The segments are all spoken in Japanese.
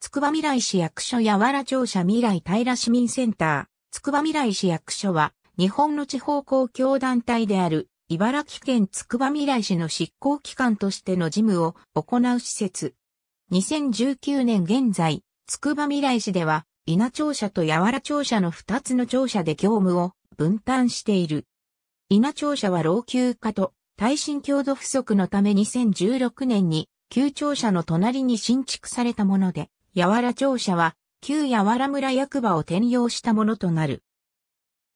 つくば未来市役所やわら庁舎未来平市民センター、つくば未来市役所は、日本の地方公共団体である、茨城県つくば未来市の執行機関としての事務を行う施設。2019年現在、つくば未来市では、稲庁舎とやわら庁舎の2つの庁舎で業務を分担している。稲庁舎は老朽化と耐震強度不足のため2016年に旧庁舎の隣に新築されたもので、やわら庁舎は、旧やわら村役場を転用したものとなる。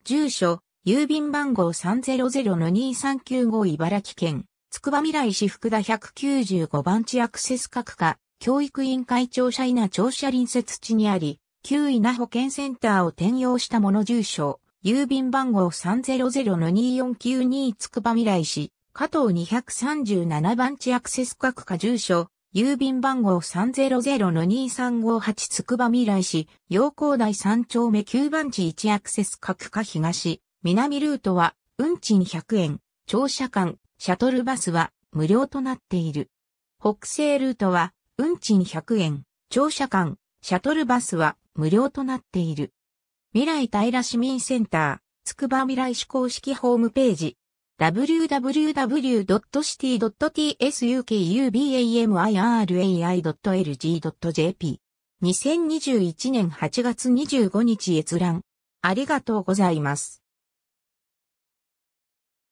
住所、郵便番号300-2395茨城県、つくば未来市福田195番地アクセス各課、教育委員会庁舎稲庁舎隣接地にあり、旧稲保健センターを転用したもの住所、郵便番号300-2492つくば未来市、加藤237番地アクセス各課住所、郵便番号300-2358つくば未来市、陽光台3丁目9番地1アクセス各下東、南ルートは、運賃100円、乗車間、シャトルバスは無料となっている。北西ルートは、運賃100円、乗車間、シャトルバスは無料となっている。未来平市民センター、つくば未来市公式ホームページ。www.city.tsukubairai.lg.jp m。2021年8月25日閲覧。ありがとうございます。